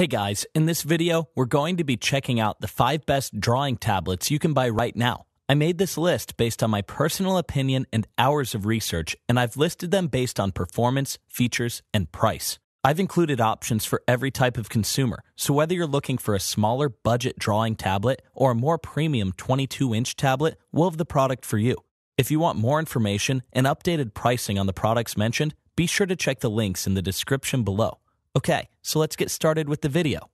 Hey guys, in this video, we're going to be checking out the 5 best drawing tablets you can buy right now. I made this list based on my personal opinion and hours of research, and I've listed them based on performance, features, and price. I've included options for every type of consumer, so whether you're looking for a smaller budget drawing tablet or a more premium 22-inch tablet, we'll have the product for you. If you want more information and updated pricing on the products mentioned, be sure to check the links in the description below. Okay, so let's get started with the video.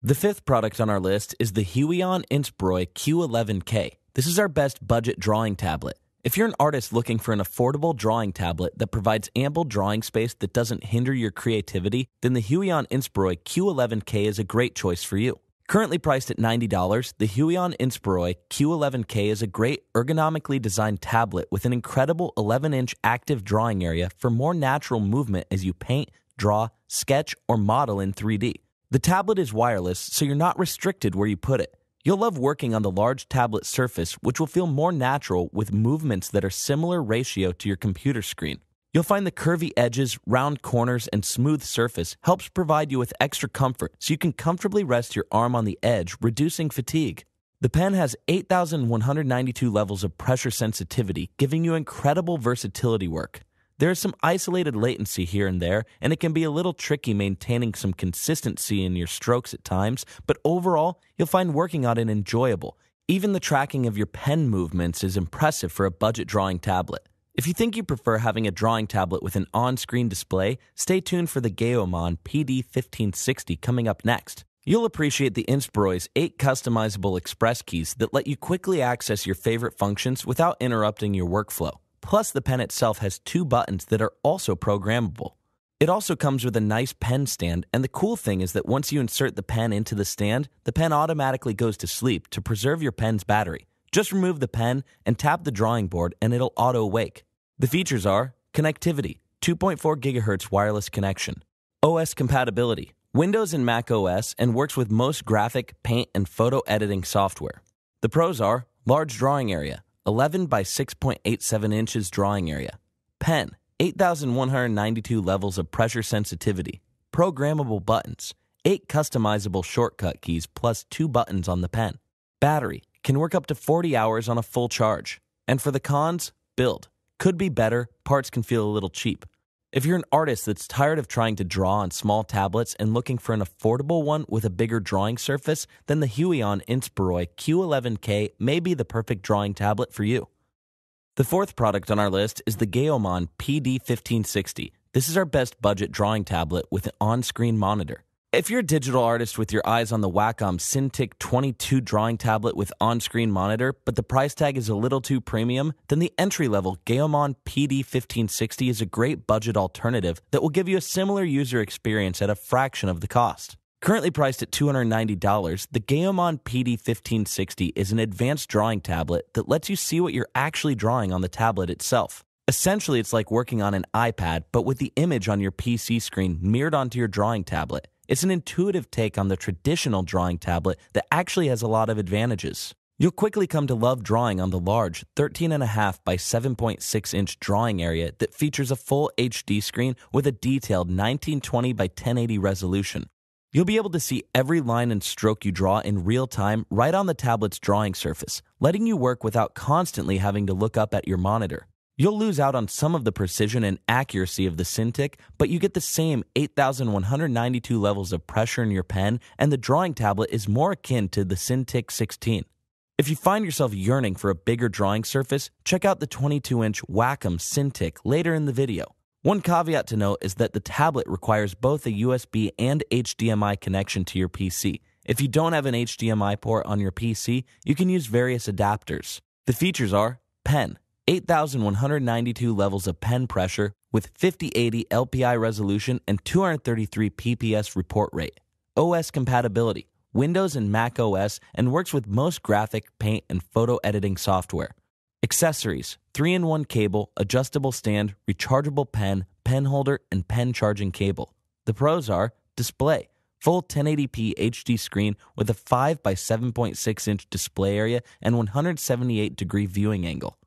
The fifth product on our list is the Huion Inspiroi Q11K. This is our best budget drawing tablet. If you're an artist looking for an affordable drawing tablet that provides ample drawing space that doesn't hinder your creativity, then the Huion Inspiroi Q11K is a great choice for you. Currently priced at $90, the Huion Inspiroi Q11K is a great ergonomically designed tablet with an incredible 11-inch active drawing area for more natural movement as you paint, draw, sketch, or model in 3D. The tablet is wireless, so you're not restricted where you put it. You'll love working on the large tablet surface, which will feel more natural with movements that are similar ratio to your computer screen. You'll find the curvy edges, round corners, and smooth surface helps provide you with extra comfort so you can comfortably rest your arm on the edge, reducing fatigue. The pen has 8,192 levels of pressure sensitivity, giving you incredible versatility work. There's some isolated latency here and there, and it can be a little tricky maintaining some consistency in your strokes at times, but overall, you'll find working on it enjoyable. Even the tracking of your pen movements is impressive for a budget drawing tablet. If you think you prefer having a drawing tablet with an on screen display, stay tuned for the Geomon PD1560 coming up next. You'll appreciate the Inspiroy's eight customizable express keys that let you quickly access your favorite functions without interrupting your workflow. Plus, the pen itself has two buttons that are also programmable. It also comes with a nice pen stand, and the cool thing is that once you insert the pen into the stand, the pen automatically goes to sleep to preserve your pen's battery. Just remove the pen and tap the drawing board, and it'll auto wake. The features are connectivity, 2.4 GHz wireless connection, OS compatibility, Windows and Mac OS, and works with most graphic, paint, and photo editing software. The pros are large drawing area, 11 by 6.87 inches drawing area. Pen, 8,192 levels of pressure sensitivity. Programmable buttons, 8 customizable shortcut keys plus 2 buttons on the pen. Battery, can work up to 40 hours on a full charge. And for the cons, build. Could be better, parts can feel a little cheap. If you're an artist that's tired of trying to draw on small tablets and looking for an affordable one with a bigger drawing surface, then the Huion Inspiroi Q11K may be the perfect drawing tablet for you. The fourth product on our list is the Gaomon PD1560. This is our best budget drawing tablet with an on-screen monitor. If you're a digital artist with your eyes on the Wacom um, Cintiq 22 drawing tablet with on-screen monitor, but the price tag is a little too premium, then the entry-level Gaomon PD1560 is a great budget alternative that will give you a similar user experience at a fraction of the cost. Currently priced at $290, the Gaomon PD1560 is an advanced drawing tablet that lets you see what you're actually drawing on the tablet itself. Essentially, it's like working on an iPad, but with the image on your PC screen mirrored onto your drawing tablet. It's an intuitive take on the traditional drawing tablet that actually has a lot of advantages. You'll quickly come to love drawing on the large 13.5 by 7.6 inch drawing area that features a full HD screen with a detailed 1920 by 1080 resolution. You'll be able to see every line and stroke you draw in real time right on the tablet's drawing surface, letting you work without constantly having to look up at your monitor. You'll lose out on some of the precision and accuracy of the Cintiq, but you get the same 8,192 levels of pressure in your pen, and the drawing tablet is more akin to the Cintiq 16. If you find yourself yearning for a bigger drawing surface, check out the 22 inch Wacom Cintiq later in the video. One caveat to note is that the tablet requires both a USB and HDMI connection to your PC. If you don't have an HDMI port on your PC, you can use various adapters. The features are pen, 8,192 levels of pen pressure with 5080 LPI resolution and 233 PPS report rate. OS compatibility, Windows and Mac OS, and works with most graphic, paint, and photo editing software. Accessories 3 in 1 cable, adjustable stand, rechargeable pen, pen holder, and pen charging cable. The pros are display, full 1080p HD screen with a 5 by 7.6 inch display area and 178 degree viewing angle.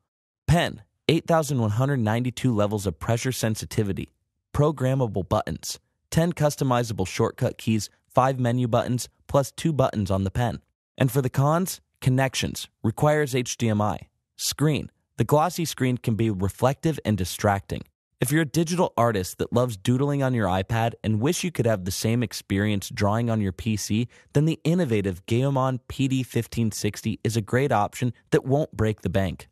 10. 8,192 levels of pressure sensitivity, programmable buttons, 10 customizable shortcut keys, 5 menu buttons, plus 2 buttons on the pen. And for the cons, connections, requires HDMI. Screen, the glossy screen can be reflective and distracting. If you're a digital artist that loves doodling on your iPad and wish you could have the same experience drawing on your PC, then the innovative Gaomon PD1560 is a great option that won't break the bank.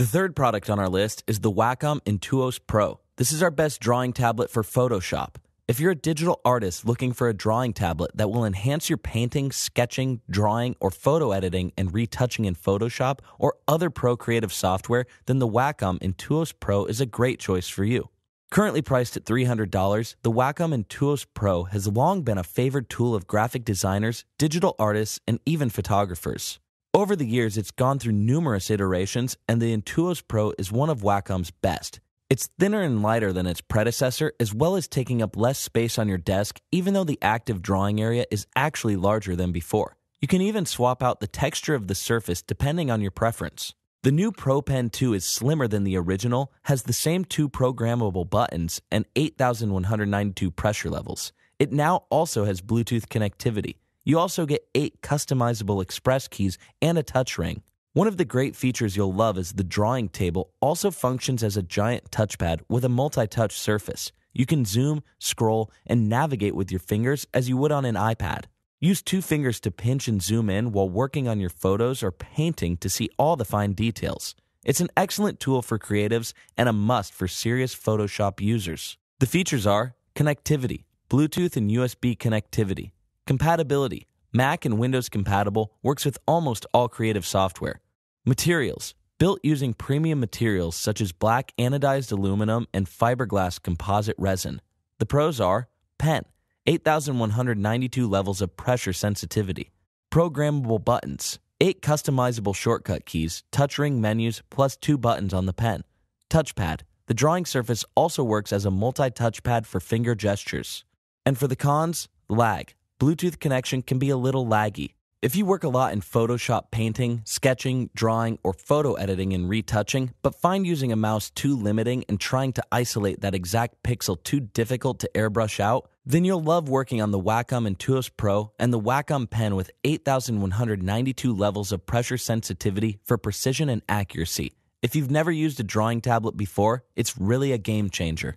The third product on our list is the Wacom Intuos Pro. This is our best drawing tablet for Photoshop. If you're a digital artist looking for a drawing tablet that will enhance your painting, sketching, drawing, or photo editing and retouching in Photoshop or other Procreative software, then the Wacom Intuos Pro is a great choice for you. Currently priced at $300, the Wacom Intuos Pro has long been a favored tool of graphic designers, digital artists, and even photographers. Over the years, it's gone through numerous iterations, and the Intuos Pro is one of Wacom's best. It's thinner and lighter than its predecessor, as well as taking up less space on your desk, even though the active drawing area is actually larger than before. You can even swap out the texture of the surface depending on your preference. The new Pro Pen 2 is slimmer than the original, has the same two programmable buttons, and 8,192 pressure levels. It now also has Bluetooth connectivity. You also get eight customizable express keys and a touch ring. One of the great features you'll love is the drawing table also functions as a giant touchpad with a multi touch surface. You can zoom, scroll, and navigate with your fingers as you would on an iPad. Use two fingers to pinch and zoom in while working on your photos or painting to see all the fine details. It's an excellent tool for creatives and a must for serious Photoshop users. The features are connectivity, Bluetooth and USB connectivity, Compatibility Mac and Windows compatible, works with almost all creative software. Materials Built using premium materials such as black anodized aluminum and fiberglass composite resin. The pros are pen, 8,192 levels of pressure sensitivity, programmable buttons, 8 customizable shortcut keys, touch ring menus, plus 2 buttons on the pen, touchpad. The drawing surface also works as a multi touchpad for finger gestures. And for the cons, lag, Bluetooth connection can be a little laggy. If you work a lot in Photoshop painting, sketching, drawing, or photo editing and retouching, but find using a mouse too limiting and trying to isolate that exact pixel too difficult to airbrush out, then you'll love working on the Wacom Intuos Pro and the Wacom Pen with 8,192 levels of pressure sensitivity for precision and accuracy. If you've never used a drawing tablet before, it's really a game changer.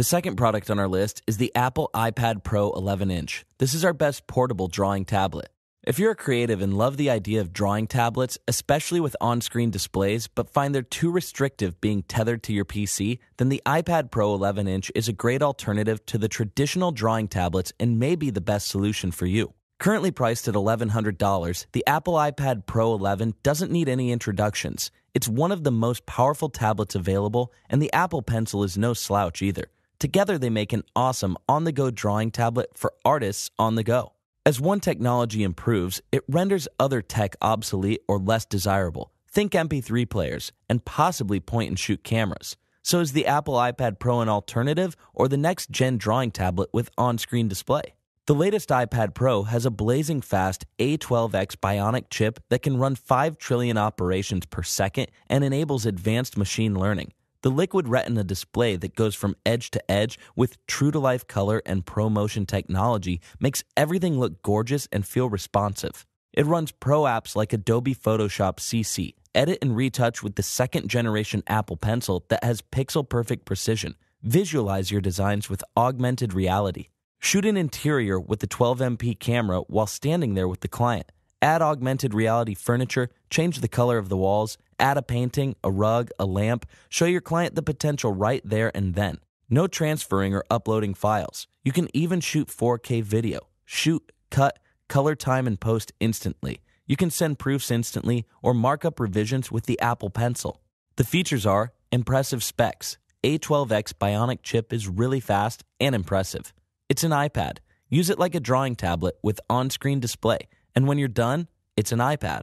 The second product on our list is the Apple iPad Pro 11 inch. This is our best portable drawing tablet. If you're a creative and love the idea of drawing tablets, especially with on screen displays, but find they're too restrictive being tethered to your PC, then the iPad Pro 11 inch is a great alternative to the traditional drawing tablets and may be the best solution for you. Currently priced at $1,100, the Apple iPad Pro 11 doesn't need any introductions. It's one of the most powerful tablets available, and the Apple Pencil is no slouch either. Together, they make an awesome on the go drawing tablet for artists on the go. As one technology improves, it renders other tech obsolete or less desirable. Think MP3 players and possibly point and shoot cameras. So, is the Apple iPad Pro an alternative or the next gen drawing tablet with on screen display? The latest iPad Pro has a blazing fast A12X Bionic chip that can run 5 trillion operations per second and enables advanced machine learning. The liquid retina display that goes from edge to edge with true to life color and ProMotion technology makes everything look gorgeous and feel responsive. It runs pro apps like Adobe Photoshop CC, edit and retouch with the second generation Apple Pencil that has pixel perfect precision. Visualize your designs with augmented reality. Shoot an interior with the 12MP camera while standing there with the client. Add augmented reality furniture, change the color of the walls, add a painting, a rug, a lamp, show your client the potential right there and then. No transferring or uploading files. You can even shoot 4K video. Shoot, cut, color time, and post instantly. You can send proofs instantly or mark up revisions with the Apple Pencil. The features are impressive specs. A12X Bionic chip is really fast and impressive. It's an iPad. Use it like a drawing tablet with on screen display. And when you're done, it's an iPad.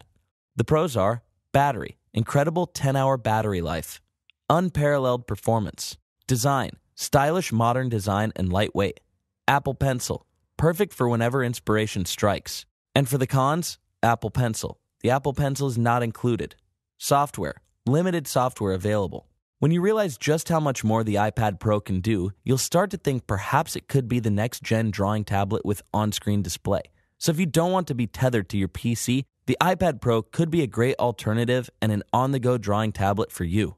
The pros are battery, incredible 10-hour battery life, unparalleled performance, design, stylish modern design and lightweight. Apple Pencil, perfect for whenever inspiration strikes. And for the cons, Apple Pencil. The Apple Pencil is not included. Software, limited software available. When you realize just how much more the iPad Pro can do, you'll start to think perhaps it could be the next gen drawing tablet with on screen display. So if you don't want to be tethered to your PC, the iPad Pro could be a great alternative and an on the go drawing tablet for you.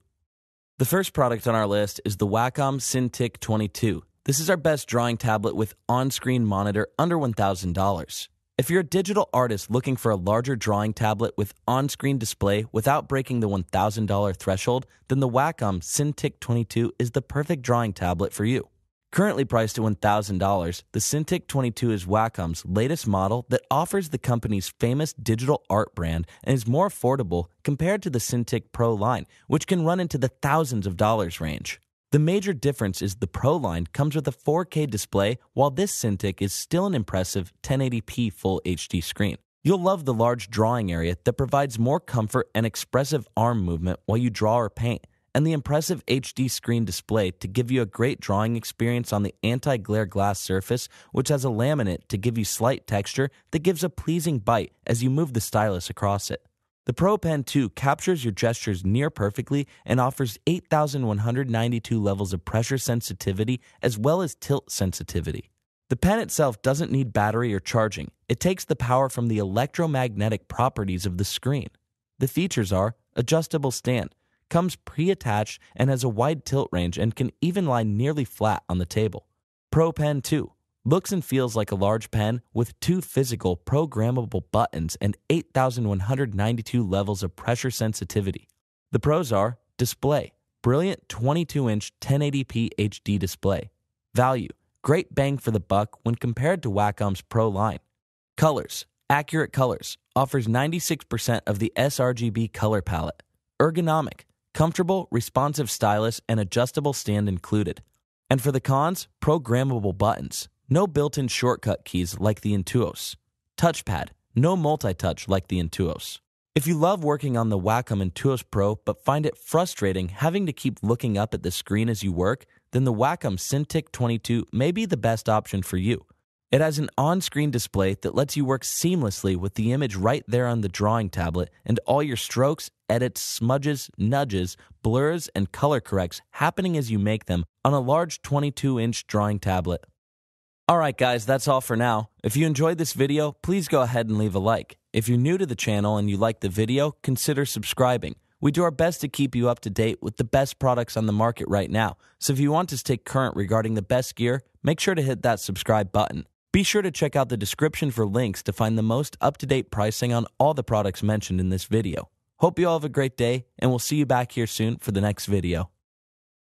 The first product on our list is the Wacom Cintiq 22. This is our best drawing tablet with on screen monitor under $1,000. If you're a digital artist looking for a larger drawing tablet with on screen display without breaking the $1,000 threshold, then the Wacom Cintiq 22 is the perfect drawing tablet for you. Currently priced at $1,000, the Cintiq 22 is Wacom's latest model that offers the company's famous digital art brand and is more affordable compared to the Cintiq Pro line, which can run into the thousands of dollars range. The major difference is the Pro line comes with a 4K display, while this Cintiq is still an impressive 1080p full HD screen. You'll love the large drawing area that provides more comfort and expressive arm movement while you draw or paint and the impressive HD screen display to give you a great drawing experience on the anti glare glass surface, which has a laminate to give you slight texture that gives a pleasing bite as you move the stylus across it. The Pro Pen 2 captures your gestures near perfectly and offers 8,192 levels of pressure sensitivity as well as tilt sensitivity. The pen itself doesn't need battery or charging, it takes the power from the electromagnetic properties of the screen. The features are adjustable stand, comes pre-attached and has a wide tilt range and can even lie nearly flat on the table. Pro Pen 2 looks and feels like a large pen with two physical programmable buttons and 8,192 levels of pressure sensitivity. The pros are display, brilliant 22 inch 1080p HD display, value, great bang for the buck when compared to Wacom's Pro line, colors, accurate colors, offers 96% of the sRGB color palette, ergonomic, comfortable, responsive stylus, and adjustable stand included. And for the cons, programmable buttons, no built in shortcut keys like the Intuos, touchpad, no multi touch like the Intuos. If you love working on the Wacom Intuos Pro but find it frustrating having to keep looking up at the screen as you work, then the Wacom Cintiq 22 may be the best option for you. It has an on screen display that lets you work seamlessly with the image right there on the drawing tablet, and all your strokes, edits, smudges, nudges, blurs, and color corrects happening as you make them on a large 22 inch drawing tablet. Alright, guys, that's all for now. If you enjoyed this video, please go ahead and leave a like. If you're new to the channel and you like the video, consider subscribing. We do our best to keep you up to date with the best products on the market right now. So if you want to stay current regarding the best gear, make sure to hit that subscribe button. Be sure to check out the description for links to find the most up to date pricing on all the products mentioned in this video. Hope you all have a great day, and we'll see you back here soon for the next video.